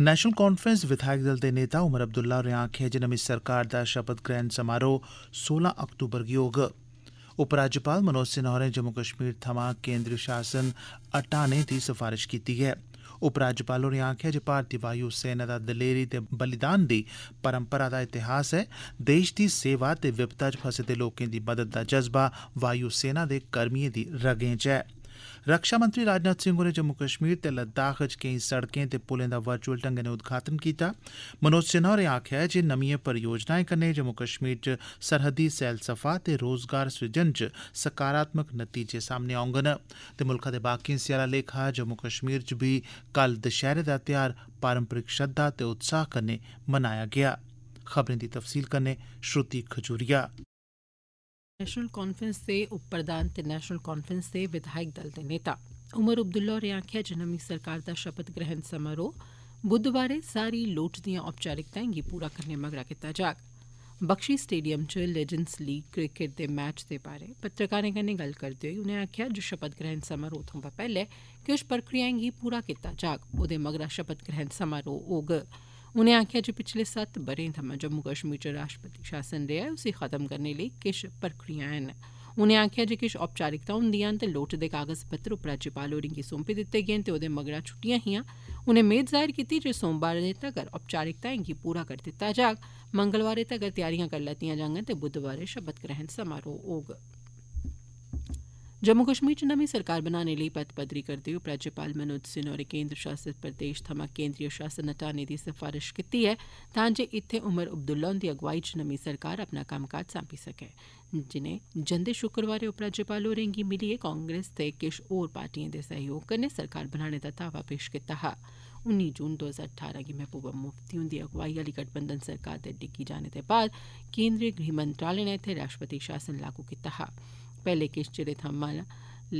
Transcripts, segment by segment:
national conference विधायक दल दे नेता उमर अब्दुल्ला होरें आक्खेआ ऐ जे नमीं सरकार दा शपथ ग्रहण समारोह सोलां अक्तूबर गी होग उपराज्यपाल मनोज सिन्हा होरें जम्मू कश्मीर थमां केन्द्री शासन हटाने दी सिफारश कीती ऐ उपराज्यपाल होरें आक्खेआ जे भारती वायु सेना दा दलेरी ते बलिदान दी परम्परा दा इतिहास ऐ देश दी सेवा ते विपदा च फसे दे लोकें दी मदद दा जज्बा वायु सेना दे कर्मिएं दी रगें च ऐ रक्षा मंत्री राजनाथ सिंह होरें जम्मू कश्मीर ते लद्दाख च केई सड़कें ते पुलें दा वर्चुअल ढंगै नै उद्घाटन कीता मनोज सिन्हा होरें आखेआ ऐ जे नमिएं परियोजनाएं कन्नै जम्मू कश्मीर च सरहदी सैलसफा ते रोजगार सुजन च सकारात्मक नतीजे सामने औडन ते मुल्खै दे बाकी हिस्सें आला लेखा जम्मू कश्मीर च बी कल दशैहरे दा ध्यार पारम्परिक श्रद्धा ते उत्साह कन्नै मनाया गेआ नेशनल कांफ्रैंस दे उप प्रधान ते नैशनल कांफ्रैंस दे विधायक दल दे नेता उमर अब्दुल्ला होरें आक्खेआ जे नमीं सरकार दा शपथ ग्रहण समारोह बुधवारें सारी लोड़चदिएं औपचारिकताएं गी पूरा करने मगरा कीता जाग बख्शी स्टेडियम च लेजेंड्स लीग क्रिकेट दे मैच दे बारे पत्रकारें कन्नै गल्ल करदे होई उनें आक्खेआ जे शपथ ग्रहण समारोह थमां पैहले किश प्रक्रियाएं गी पूरा कीता जाग मगरा शपथ ग्रहण समारोह होगा उनें आक्खेआ जे पिछले सत्त बरे थमां जम्मू कश्मीर च राश्ट्रपति शासन रेहा उसी खत्म करने लेई किश प्रक्रिया ऐन उनें आक्खेआ जे किश औपचारिकता हुन्दियां न ते लोड़चदे कागज पत्र उपराज्यपाल होरें गी सौंपी दिते गे न ते ओदे मगरा छुट्टियां हियां उनें मेद जाहिर कीती जे सोमवारें तगर औपचारिकताएं गी पूरा करी दित्ता जाग मंगलवारें तगर तैआरियां करी लैतियां जांडन ते बुधवारें षपथ ग्रहण समारोह होंगन जम्मू कश्मीर च नमीं सरकार बनाने लेई पत्त पदरी करदे होई उपराज्यपाल मनोज सिन्हा होरें केन्द्र शासित प्रदेश थमां केन्द्रीय शासन हटाने दी सिफारिश कीती ऐ तां जे इत्थे उमर अब्दुल्ला हुंदी अगुवाई च नमीं सरकार अपना कम्मकाज सांभी सकै जिनें जंदे शुक्रवारें उपराज्यपाल होरें गी मिलियै कांग्रेस ते किश होर पार्टिएं दे सहयोग कन्नै सरकार बनाने दा दावा पेश कीता हा उन्नी जून दो हजार ठारां गी महबूबा मुफ्ती हुंदी अगुवाई आली गठबंधन सरकार दे डिग्गी जाने दे बाद केन्द्रीय गृह मंत्रालय ने इत्थे राष्ट्रपति शासन लागू कीता हा पहले किश चिरे थमां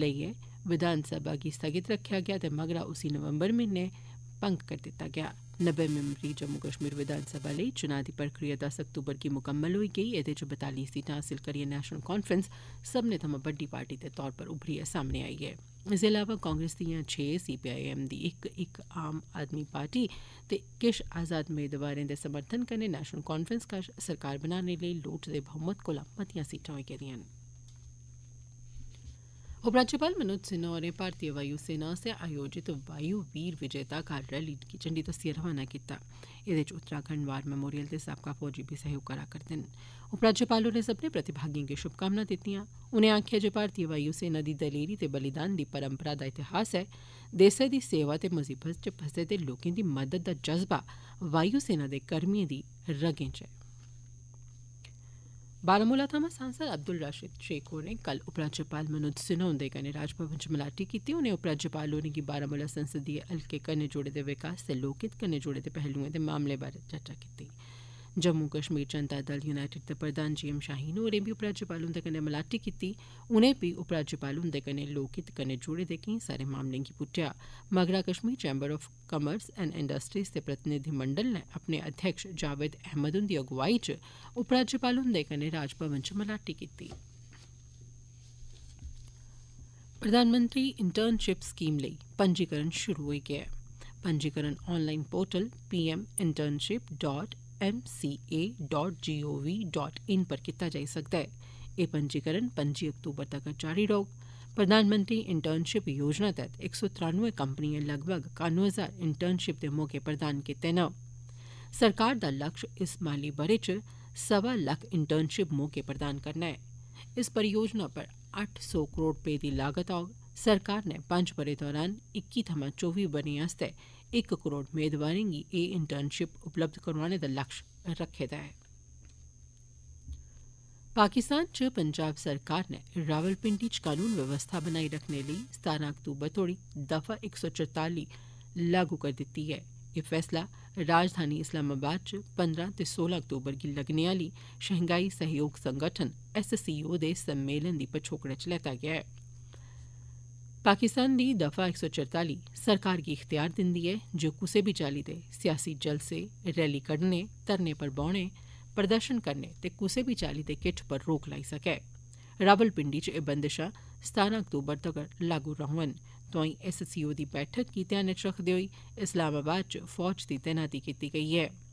लेइयै विधानसभा गी स्थगित रखा गेआ ते मगरा उसी नवंबर म्हीने भंग करी दित्ता गेआ नब्बे मैंबरी जम्मू कश्मीर विधानसभा लेई चुनां दी प्रक्रिया दस अक्तूबर गी मुकम्मल होई गेई एह्दे च बतालिएं सीटां हासल करियै नैशनल कांफ्रैंस थमां बड्डी पार्टी दे तौर पर उभरियै सामने आई ऐ इसदे अलावा कांग्रेस दिआं छे सीपीआईएम दी इक इक आम आदमी पार्टी ते किश आजाद मेदवारें दे समर्थन कन्नै नेशनल कांफ्रैंस कश सरकार बनाने लेई लोड़चदे बहुमत कोला मतियां सीटां होई गेदियां न उपराज्यपाल मनोज सिन्हा होरें भारतीय वायु सेना आस्सेआ आयोजित वायु वीर विजेता कार्य रैली गी झंडी दस्सियै रवाना कीता एदे च उत्तराखंड वार मेमोरियल दे साबका फौजी बी सैह्योग करा करदे न उपराज्यपाल होरें सब्बने प्रतिभागिएं गी षुभकामनां दितियां उनें आक्खेआ जे भारतीय वायु सेना दी दलेरी ते बलिदान दी परम्परा दा इतिहास ऐ देसै दी सेवा ते मसीबत च फसे दे लोकें दी मदद दा जज्बा वायु सेना दे कर्मिएं दी रंगें च ऐ બારામુલાતામાં સંસદ અબ્દુલ રાશિદ શૈખ કોને કલ ઉપરાજપાલ મનોદ સુનાઉં દે ગને રાજપવન ચમલાટી કીતી ઉને ઉપરાજપાલોને કી બારામુલા સંસદીય અલકે કને જોડે દે વિકાસ સે લોકિત કને જોડે દે પહેલુએ તે મામલે પર ચર્ચા કીતી जम्मू कश्मीर जनता दल यूनाइटेड दे प्रधान जी एम शाहीन होरें बी उपराज्यपाल हुंदे कन्नै मलाटी कीती उनें बी उपराज्यपाल हुंदे कन्नै लोकहित कन्नै जुड़े दे केई सारे मामलें गी पुट्टेआ मगरा Kashmir chamber of commerce and industries दे प्रतिनिधिमंडल नै अपने अध्यक्ष जावेद अहमद हुंदी अगुवाई च उपराज्यपाल हुंदे कन्नै राजभवन च मलाटी कीती प्रधानमंत्री इंटर्नशिप स्कीम लेई पंजीकरण शुरू होई गेआ ऐ पंजीकरण online portal PM internship dot mca.gov.in पर किया जा सकता है ए पंजीकरण पं'जी अक्तूबर तक जारी रौह्ग प्रधानमंत्री इंटर्नशिप योजना तहत एक सौ त्रानुए कंपनियों लगभग कानवे हजार इंटर्नशिप के मौके प्रदान किए न सरकार का लक्ष्य इस माली ब'रे च सवा लख इंटर्नशिप मौके प्रदान करना है इस परियोजना पर अट्ठ सौ करोड़ रुपये की लागत आग सरकार ने पंज बरे दौरान इक्की थमां चौबी ब'रें आस्तै इक करोड़ मेदवारें गी एह् इंटर्नशिप उपलब्ध करोआने दा लक्ष्य रक्खे दा ऐ पाकिस्तान च पंजाब सरकार ने रावलपिंडी च कानून व्यवस्था बनाई रखने लेई सतारां अक्तूबर तोड़ी दफा इक सौ चरताली लागू करी दित्ती ऐ एह् फैसला राजधानी इस्लामाबाद च पंदरां ते सोलां अक्तूबर गी लगने आली शंघाई सहयोग संगठन एस सी ओ दे सम्मेलन दी पछोकड़ च लैता गेआ ऐ पाकिस्तान दी दफा इक सौ चरताली सरकार गी इख्तेयार दिंदी ऐ जे ओ कुसै बी चाल्ली दे सियासी जलसे रैली कड्डने धरने पर बौहने प्रदर्शन करने ते कुसै बी चाल्ली दे किट्ठ पर रोक लाई सकै रावलपिंडी च एह् बंदशां सतारां अक्तूबर तगर लागू रौह्डन तोआई एस सी ओ दी बैठक गी ध्यानै च रक्खदे होई इस्लामाबाद च फौज दी तैनाती कीती गेई ऐं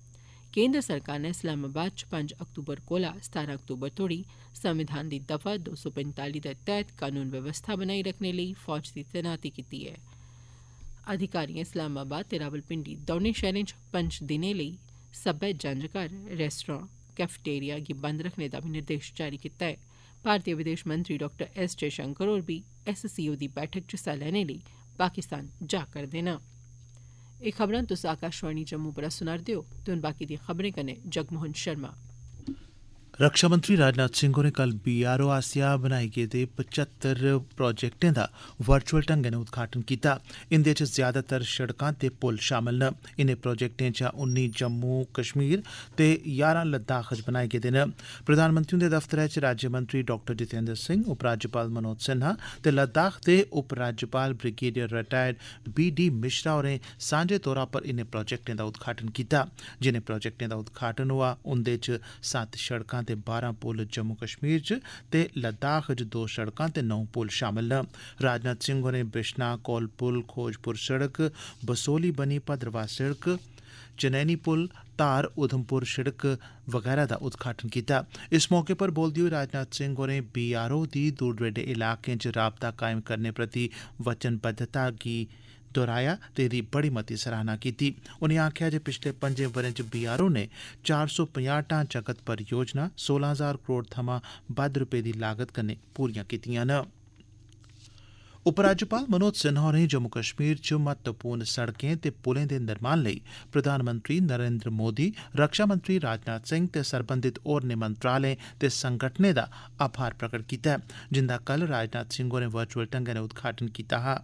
केन्द्र सरकार ने इस्लामाबाद च पंज अक्तूबर कोला सतारां अक्तूबर तोड़ी संविधान दी दफा दो सौ पंजताली दे तैहत कानून व्यवस्था बनाई रखने लेई फौज दी तैनाती कीती ऐ अधिकारिएं इस्लामाबाद ते रावलपिंडी दौनें शहरें च पंज दिनें लेई सब्बै जंजघर रेस्तरां कैफेटेरिया गी बंद रखने दा बी निर्देश जारी कीता ऐ भारतीय विदेश मंत्री डॉ एस जयशंकर होर बी एस सी ओ दी बैठक च हिस्सा लैने लेई पाकिस्तान जा करदे न एह् खबरां तुस आकाशवाणी जम्मू परा सुनादे ओ ते हुन बाकी दिएं खबरें कन्नै जगमोहन शर्मा रक्षा मंत्री राजनाथ सिंह होरें कल बी आर ओ आसेआ बनाए गेदे पच्हत्तर प्रोजेक्टें दा वर्चुअल ढंगै नै उद्घाटन कीता इंदे च ज्यादातर सड़कां ते पुल शामल न इनें प्रोजेक्टें चा उन्नी जम्मू कश्मीर ते यारां लद्दाख च बनाए गे न प्रधानमंत्री हुंदे दफ्तरै च राज्यमंत्री डाक्टर जितेन्द्र सिंह उपराज्यपाल मनोज सिन्हा ते लद्दाख दे उपराज्यपाल brigadier retired B D Mishra होरें सांझे तौरा पर इनें प्रोजेक्टें दा उद्घाटन कीता जिने प्रोजेक्टें दा उद्घाटन होआ उंदे च सत्त सड़कां ते बारां पुल जम्मू कश्मीर च ते लद्दाख च दो सड़कां ते नौ पुल शामल न राजनाथ सिंह होरें बिश्ना कौल पुल खोजपुर सड़क बसोहली बनी भद्रवाह सड़क चनैनी पुल धार उधमपुर सड़क वगैरा दा उद्घाटन कीता इस मौके पर बोलदे होई राजनाथ सिंह होरें बीआरओ दी दूर दरेडे इलाकें च राबता कायम करने प्रति वचनबद्धता गी दोहराया ते एह्दी बड़ी मती सराह्ना कीती उनें आखेआ जे पिछले पंजें ब'रें च बीआरओ नै चार सौ पंजाह् ढांचागत परियोजनां सोलां ज्हार करोड़ थमां बद्ध रपे दी लागत कन्नै पूरियां कीतियां न उपराज्यपाल मनोज सिन्हा होरें जम्मू कश्मीर च महत्वपूर्ण सड़कें ते पुलें दे निर्माण लेई प्रधानमंत्री नरेन्द्र मोदी रक्षामंत्री राजनाथ सिंह ते सरबंधित होरने मंत्रालयें ते संगठनें दा आभार प्रगट कीता ऐ जिंदा कल राजनाथ सिंह होरें वर्चुअल ढंगै नै उद्घाटन कीता हा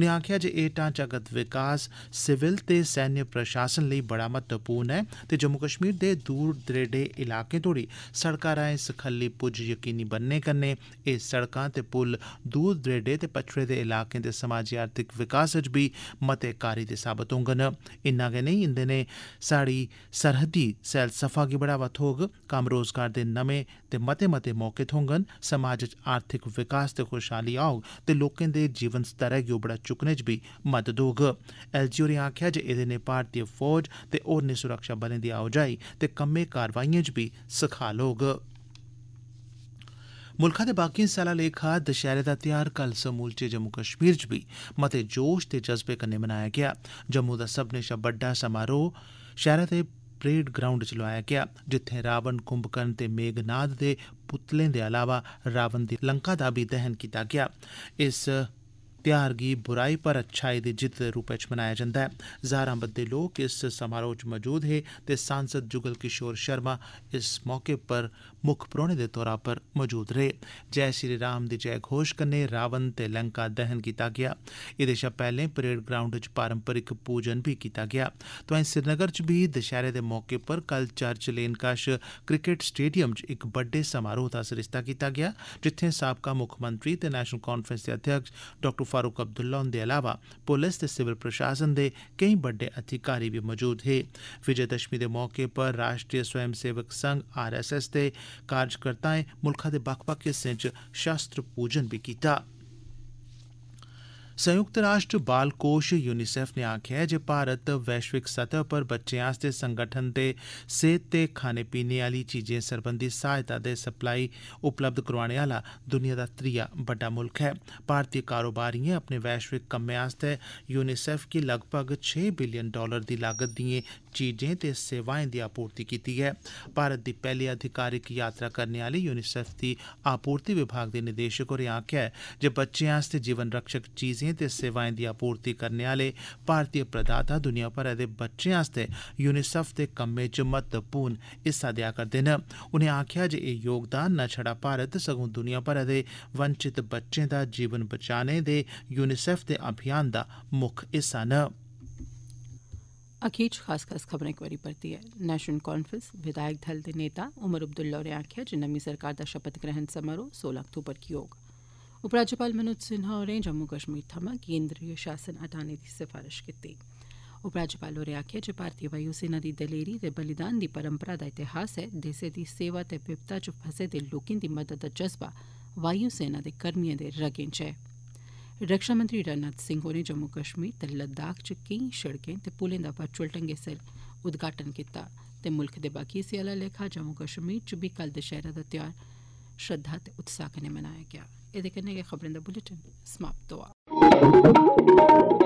उनें आखेआ जे एह् ढांचागत विकास सिविल ते सैन्य प्रशासन लेई बड़ा महत्वपूर्ण ऐ ते जम्मू कश्मीर दे दूर दरेडे इलाकें तोड़ी सड़कां राएं सखल्ली पुज्ज यकीनी बनने कन्नै एह् सड़कां ते पुल दूर दरेडे ते पच्छड़े उब्बरे दे इलाकें दे समाजी आर्थिक विकास च बी मते कारी दे साबत होंगन इन्ना गै नेई इंदे नै स्हाड़ी सरहदी सैलसफा गी बढ़ावा थ्होग कम्म रोजगार दे नमें ते मते मते मौके थ्होंगन समाज च आर्थिक विकास ते खुशहाली औग ते लोकें दे जीवन स्तरै गी उबड़ा चुक्कने च बी मदद होग एल जी होरें आक्खेआ जे एह्दे नै भारतीय फौज ते होरनें सुरक्षाबलें दी आओजाई ते कम्में कारवाइएं च बी सखाल होग मुल्खै दे बाकी हिस्से आला लेखा दशैहरे दा ध्यार कल समूलचे जम्मू कश्मीर च बी मते जोश ते जज्बे कन्नै मनाया गेआ जम्मू दा सब्मनें शा बड्डा समारोह शैहरा दे परेड ग्राउंड च लोआया गेआ जित्थें रावण कुम्भकर्ण ते मेघनाद दे पुतलें दे अलावा रावण दी लंका दा बी दहन कीता गेआ ध्यार गी बुराई पर अच्छाई दी जित्त दे रूपै च मनाया जंदा ऐ हजारां बद्दे लोक इस समारोह च मजूद हे ते सांसद जुगल किशोर शर्मा इस मौके पर मुक्ख परौहने दे तौरा पर मजूद रेह् जय श्री राम दी जय घोष कन्नै रावण ते लंका दहन कीता गेआ एह्दे शा पैह्ले परेड ग्राउंड च पारंपरिक पूजन बी कीता गेआ तोआई श्रीनगर च बी दशैहरे दे मौके पर कल चर्च लेन कश क्रिकेट स्टेडियम च इक बड्डे समारोह दा सरिस्ता कीता गेआ जित्थें साबका मुक्खमंत्री ते नेशनल कांफ्रेंस दे अध्यक्ष डॉ ਫਾਰੂਕ ਅਬਦੁੱਲਾ ਦੇ ਇਲਾਵਾ ਪੁਲਿਸ ਤੇ ਸਿਵਲ ਪ੍ਰਸ਼ਾਸਨ ਦੇ ਕਈ ਵੱਡੇ ਅਧਿਕਾਰੀ ਵੀ ਮੌਜੂਦ ਹੈ ਵਿਜੇ ਦਸ਼ਮੀ ਦੇ ਮੌਕੇ ਪਰ ਰਾਸ਼ਟਰੀ ਸਵੈਮ ਸੇਵਕ ਸੰਘ ਆਰਐਸਐਸ ਦੇ ਕਾਰਜਕਰਤਾਏ ਮੁਲਖਾ ਦੇ ਬੱਕ ਬੱਕ ਹਿੱਸੇ ਸ਼ਾਸਤਰ ਪੂਜਨ ਵੀ ਕੀਤਾ संयुक्त राष्ट्र बाल कोष यूनिसेफ नै आखेआ ऐ जे भारत वैश्विक सतह पर बच्चें आस्तै संगठन दे सेहत ते खाने पीने आह्ली चीजें सरबंधी सहायता दे सप्लाई उपलब्ध करोआने आह्ला दुनिया दा त्रीया बड्डा मुल्ख ऐ भारतीय कारोबारिएं अपने वैश्विक कम्में आस्तै यूनीसेफ गी लगभग छे बिलियन डालर दी लागत दिएं चीजें ते सेवाएं दी आपूर्ति कीती ऐ भारत दी पैहली अधिकारिक यात्रा करने आले यूनीसेफ दी आपूर्ति विभाग दे निदेशक होरें आक्खेआ ऐ जे बच्चें आस्तै जीवन रक्षक चीजें ते सेवाएं दी आपूर्ति करने आले भारतीय प्रदाता दुनिया भरै दे बच्चें आस्तै यूनीसेफ दे कम्में च महत्वपूर्ण हिस्सा देआ करदे न उनें आक्खेआ जे एह् योगदान न छड़ा भारत सगुआं दुनिया भरै दे वंचित बच्चें दा जीवन बचाने दे यूनीसेफ दे अभियान दा मुक्ख हिस्सा न अखीर च खास खास खबरें इक बारी परतियै नैशनल कांफ्रैंस विधायक दल दे नेता उमर अब्दुल्ला होरें आक्खेआ जे नमीं सरकार दा शपथ ग्रहण समारोह सोलह अक्तूबर गी होग उपराज्यपाल मनोज सिन्हा होरें जम्मू कश्मीर थमां केन्द्रीय शासन हटाने दी सिफारिश कीती उपराज्यपाल होरें आक्खेआ जे भारतीय वायु सेना दी दलेरी ते बलिदान दी परम्परा दा इतिहास ऐ देसै दी सेवा ते विपदा च फसे दे लोकें दी मदद दा जज्बा वायु सेना दे कर्मिएं दे रगें च ऐ रक्षा मंत्री राजनाथ सिंह होरें जम्मू कश्मीर ते लद्दाख च केई सड़कें ते पुलें दा वर्चुअल ढंगै सिर उद्घाटन कीता ते मुल्ख दे बाकी हिस्से आला लेखा जम्मू कश्मीर च बी कल दशहरा दा त्यौहार श्रद्धा ते उत्साह कन्नै मनाया गेआ